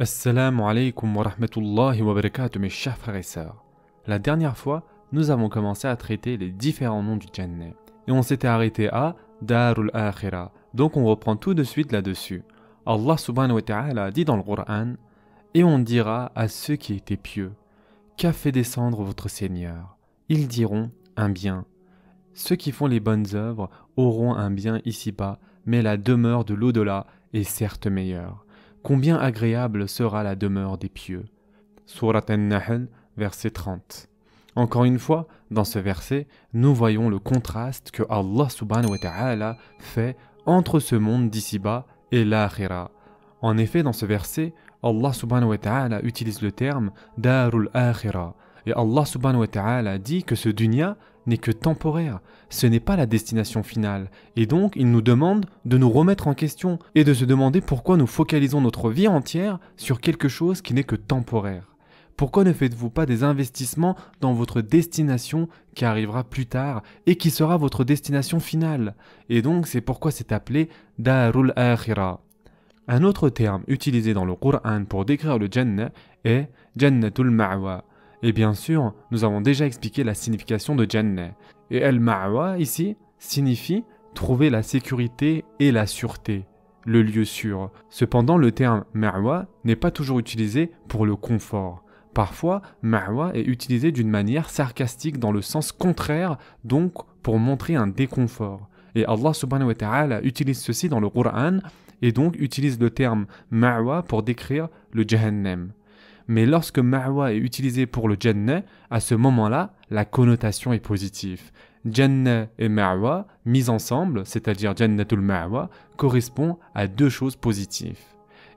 Assalamu alaikum wa rahmatullahi wa barakatuh mes chers frères et sœurs. La dernière fois, nous avons commencé à traiter les différents noms du Jannah et on s'était arrêté à Darul Akhira. Donc on reprend tout de suite là-dessus. Allah subhanahu wa ta'ala dit dans le Coran et on dira à ceux qui étaient pieux Qu'a fait descendre votre Seigneur Ils diront un bien. Ceux qui font les bonnes œuvres auront un bien ici-bas, mais la demeure de l'au-delà est certes meilleure combien agréable sera la demeure des pieux. Surat An-Nahl, verset 30. Encore une fois, dans ce verset, nous voyons le contraste que Allah subhanahu wa ta'ala fait entre ce monde d'ici-bas et l'akhirah. En effet, dans ce verset, Allah subhanahu wa ta'ala utilise le terme darul akhira et Allah subhanahu wa ta'ala dit que ce dunya n'est que temporaire, ce n'est pas la destination finale, et donc il nous demande de nous remettre en question et de se demander pourquoi nous focalisons notre vie entière sur quelque chose qui n'est que temporaire. Pourquoi ne faites-vous pas des investissements dans votre destination qui arrivera plus tard et qui sera votre destination finale Et donc c'est pourquoi c'est appelé Darul Akhira ». Un autre terme utilisé dans le Qur'an pour décrire le Jannah est Jannatul Ma'wa, et bien sûr, nous avons déjà expliqué la signification de Jannah. Et El-Ma'wa ici signifie trouver la sécurité et la sûreté, le lieu sûr. Cependant, le terme Ma'wa n'est pas toujours utilisé pour le confort. Parfois, Ma'wa est utilisé d'une manière sarcastique dans le sens contraire, donc pour montrer un déconfort. Et Allah subhanahu wa ta'ala utilise ceci dans le Qur'an et donc utilise le terme Ma'wa pour décrire le Jahannam mais lorsque ma'wa est utilisé pour le jannah, à ce moment-là, la connotation est positive. Jannah et ma'wa, mis ensemble, c'est-à-dire jannatul ma'wa, correspond à deux choses positives.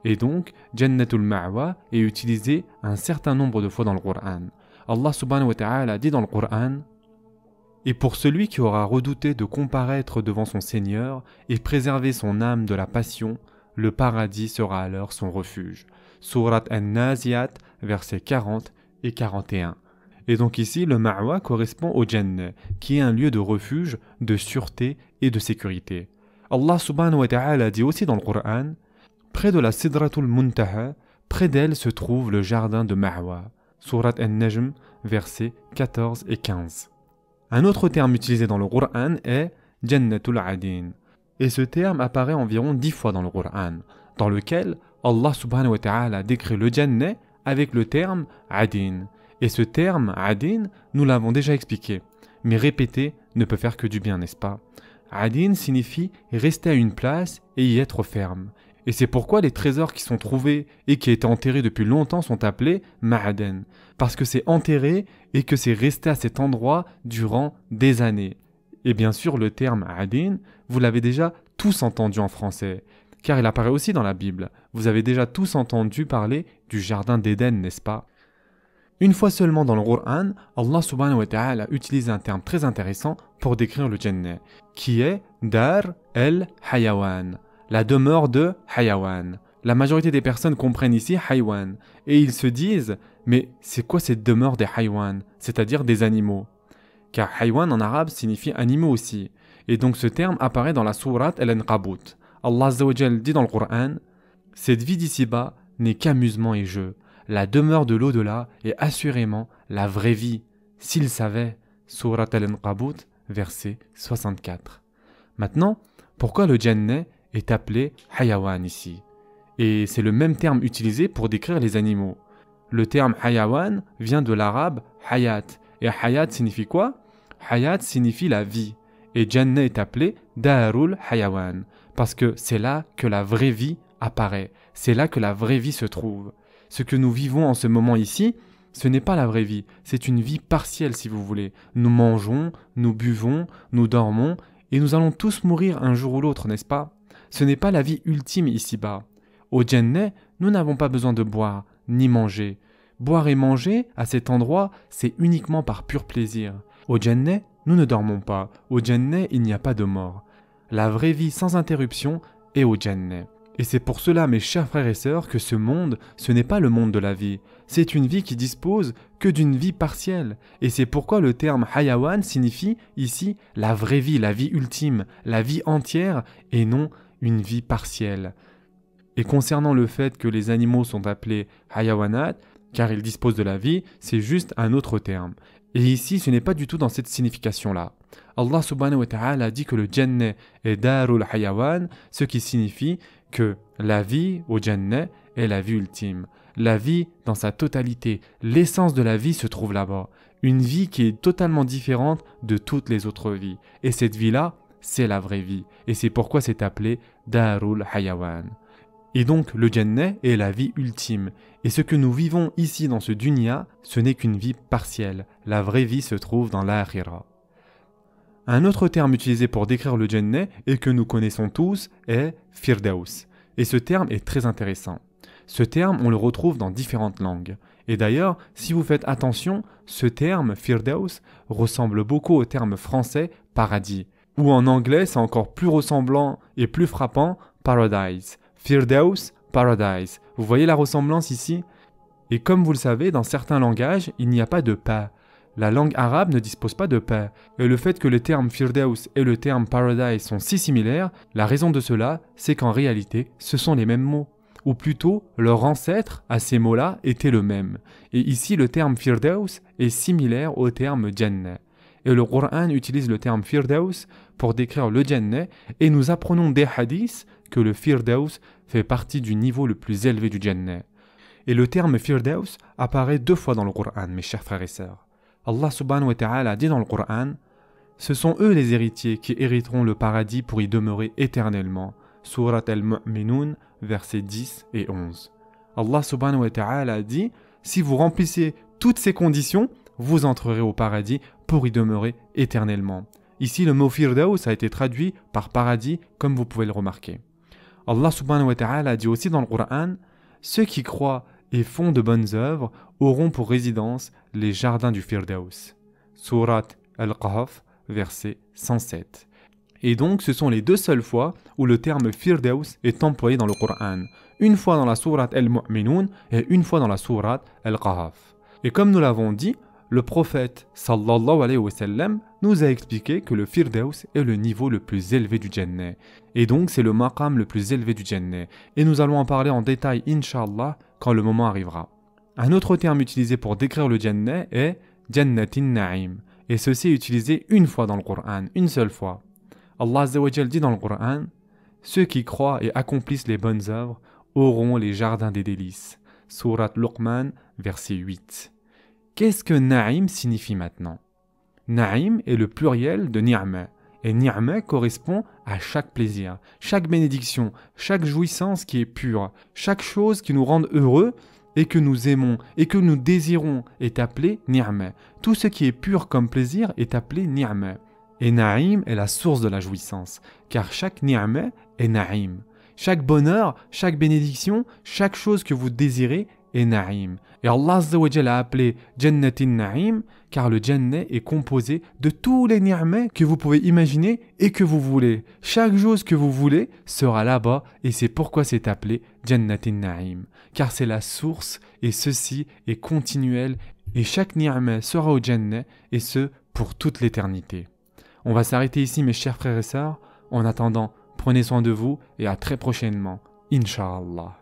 Et donc, jannatul ma'wa est utilisé un certain nombre de fois dans le Qur'an. Allah subhanahu wa ta'ala dit dans le Qur'an « et pour celui qui aura redouté de comparaître devant son Seigneur et préserver son âme de la passion, le paradis sera alors son refuge. Surat An-Naziat, versets 40 et 41. Et donc ici, le ma'wa correspond au Jannah, qui est un lieu de refuge, de sûreté et de sécurité. Allah subhanahu wa ta'ala dit aussi dans le Qur'an Près de la Sidratul Muntaha, près d'elle se trouve le jardin de Ma'wa. Surat An-Najm, versets 14 et 15. Un autre terme utilisé dans le Qur'an est Jannatul Adin et ce terme apparaît environ dix fois dans le Coran, dans lequel Allah subhanahu wa ta'ala décrit le Jannah avec le terme adin. Et ce terme adin, nous l'avons déjà expliqué, mais répéter ne peut faire que du bien, n'est-ce pas Adin signifie rester à une place et y être ferme. Et c'est pourquoi les trésors qui sont trouvés et qui étaient enterrés depuis longtemps sont appelés ma'aden, parce que c'est enterré et que c'est resté à cet endroit durant des années. Et bien sûr, le terme adin, vous l'avez déjà tous entendu en français, car il apparaît aussi dans la Bible. Vous avez déjà tous entendu parler du jardin d'Éden, n'est-ce pas Une fois seulement dans le Qur'an, Allah subhanahu wa ta'ala utilise un terme très intéressant pour décrire le Jannah, qui est Dar el Hayawan, la demeure de Hayawan. La majorité des personnes comprennent ici hayawan », et ils se disent Mais c'est quoi cette demeure des hayawan c'est-à-dire des animaux car haywan en arabe signifie animaux aussi, et donc ce terme apparaît dans la sourate Al-Ankabut. Allah dit dans le Coran Cette vie d'ici-bas n'est qu'amusement et jeu. La demeure de l'au-delà est assurément la vraie vie, s'il savait. Sourate Al-Ankabut, verset 64. Maintenant, pourquoi le Jannah est appelé Hayawan ici Et c'est le même terme utilisé pour décrire les animaux. Le terme Hayawan vient de l'arabe Hayat, et Hayat signifie quoi Hayat signifie la vie. Et Jannah est appelé Darul Hayawan, parce que c'est là que la vraie vie apparaît, c'est là que la vraie vie se trouve. Ce que nous vivons en ce moment ici, ce n'est pas la vraie vie, c'est une vie partielle si vous voulez. Nous mangeons, nous buvons, nous dormons, et nous allons tous mourir un jour ou l'autre, n'est-ce pas Ce n'est pas la vie ultime ici-bas. Au Jannah, nous n'avons pas besoin de boire, ni manger, Boire et manger, à cet endroit, c'est uniquement par pur plaisir. Au janné nous ne dormons pas. Au janné il n'y a pas de mort. La vraie vie sans interruption est au janné Et c'est pour cela, mes chers frères et sœurs, que ce monde, ce n'est pas le monde de la vie. C'est une vie qui dispose que d'une vie partielle. Et c'est pourquoi le terme hayawan signifie ici la vraie vie, la vie ultime, la vie entière, et non une vie partielle. Et concernant le fait que les animaux sont appelés hayawanat, car il dispose de la vie, c'est juste un autre terme. Et ici, ce n'est pas du tout dans cette signification-là. Allah subhanahu wa ta'ala dit que le Jannah est Darul Hayawan, ce qui signifie que la vie au Jannah est la vie ultime. La vie dans sa totalité, l'essence de la vie se trouve là-bas. Une vie qui est totalement différente de toutes les autres vies. Et cette vie-là, c'est la vraie vie. Et c'est pourquoi c'est appelé Darul Hayawan. Et donc le Jannah est la vie ultime, et ce que nous vivons ici dans ce dunya, ce n'est qu'une vie partielle, la vraie vie se trouve dans l'akhira. Un autre terme utilisé pour décrire le Jannah et que nous connaissons tous est Firdaus, et ce terme est très intéressant. Ce terme, on le retrouve dans différentes langues. Et d'ailleurs, si vous faites attention, ce terme Firdaus ressemble beaucoup au terme français paradis, ou en anglais, c'est encore plus ressemblant et plus frappant paradise Firdaus Paradise. Vous voyez la ressemblance ici Et comme vous le savez, dans certains langages, il n'y a pas de pas. La langue arabe ne dispose pas de pas. Et le fait que le terme Firdaus et le terme Paradise sont si similaires, la raison de cela, c'est qu'en réalité, ce sont les mêmes mots. Ou plutôt, leur ancêtre à ces mots-là était le même. Et ici, le terme Firdaus est similaire au terme Jannah. Et le Coran utilise le terme Firdaus pour décrire le Jannah, et nous apprenons des hadiths que le Firdaus fait partie du niveau le plus élevé du Jannah. Et le terme Firdaus apparaît deux fois dans le Coran, mes chers frères et sœurs. Allah subhanahu wa ta'ala dit dans le Coran Ce sont eux les héritiers qui hériteront le paradis pour y demeurer éternellement. Surat al-Mu'minun, versets 10 et 11. Allah subhanahu wa ta'ala dit Si vous remplissez toutes ces conditions, vous entrerez au paradis pour y demeurer éternellement. Ici, le mot Firdaus a été traduit par paradis, comme vous pouvez le remarquer. Allah subhanahu wa ta'ala dit aussi dans le Qur'an « Ceux qui croient et font de bonnes œuvres auront pour résidence les jardins du Firdaus. Surat Al-Qahf, verset 107. Et donc, ce sont les deux seules fois où le terme Firdaus est employé dans le Qur'an, Une fois dans la Sourate Al-Mu'minun et une fois dans la Sourate Al-Qahf. Et comme nous l'avons dit, le prophète sallallahu alayhi wa sallam nous a expliqué que le Firdaus est le niveau le plus élevé du Jannah. Et donc c'est le maqam le plus élevé du Jannah. Et nous allons en parler en détail inshallah quand le moment arrivera. Un autre terme utilisé pour décrire le Jannah est Jannatin Na'im. Et ceci est utilisé une fois dans le Coran, une seule fois. Allah dit dans le Coran Ceux qui croient et accomplissent les bonnes œuvres auront les jardins des délices. Surat Luqman, verset 8. Qu'est-ce que Naïm signifie maintenant Naïm est le pluriel de Ni'ma, et Ni'ma correspond à chaque plaisir, chaque bénédiction, chaque jouissance qui est pure, chaque chose qui nous rend heureux et que nous aimons et que nous désirons est appelé Ni'ma. Tout ce qui est pur comme plaisir est appelé Ni'ma. Et Naïm est la source de la jouissance, car chaque Ni'ma est Naïm. Chaque bonheur, chaque bénédiction, chaque chose que vous désirez et Et Allah a appelé Jannatin naim car le Jannah est composé de tous les ni'mah que vous pouvez imaginer et que vous voulez. Chaque chose que vous voulez sera là-bas et c'est pourquoi c'est appelé Jannatin naim Car c'est la source et ceci est continuel et chaque ni'mah sera au Jannat et ce pour toute l'éternité. On va s'arrêter ici mes chers frères et sœurs. En attendant, prenez soin de vous et à très prochainement. inshallah!